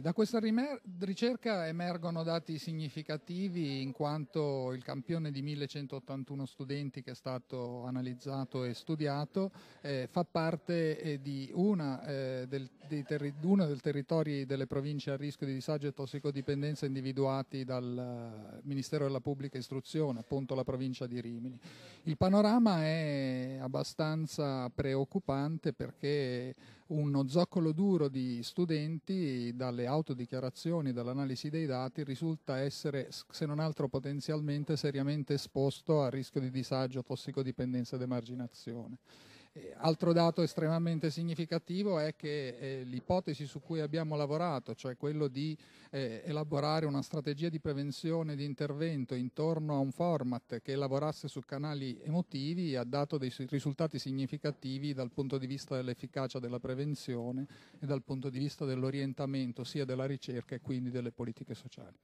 Da questa ricerca emergono dati significativi in quanto il campione di 1181 studenti che è stato analizzato e studiato eh, fa parte eh, di una eh, del terri- uno dei territori delle province a rischio di disagio e tossicodipendenza individuati dal eh, Ministero della Pubblica Istruzione, appunto la provincia di Rimini. Il panorama è abbastanza preoccupante perché uno zoccolo duro di studenti, dalle autodichiarazioni, dall'analisi dei dati, risulta essere, se non altro potenzialmente, seriamente esposto a rischio di disagio, tossicodipendenza ed emarginazione. Eh, altro dato estremamente significativo è che eh, l'ipotesi su cui abbiamo lavorato, cioè quello di eh, elaborare una strategia di prevenzione e di intervento intorno a un format che lavorasse su canali emotivi, ha dato dei risultati significativi dal punto di vista dell'efficacia della prevenzione e dal punto di vista dell'orientamento sia della ricerca e quindi delle politiche sociali.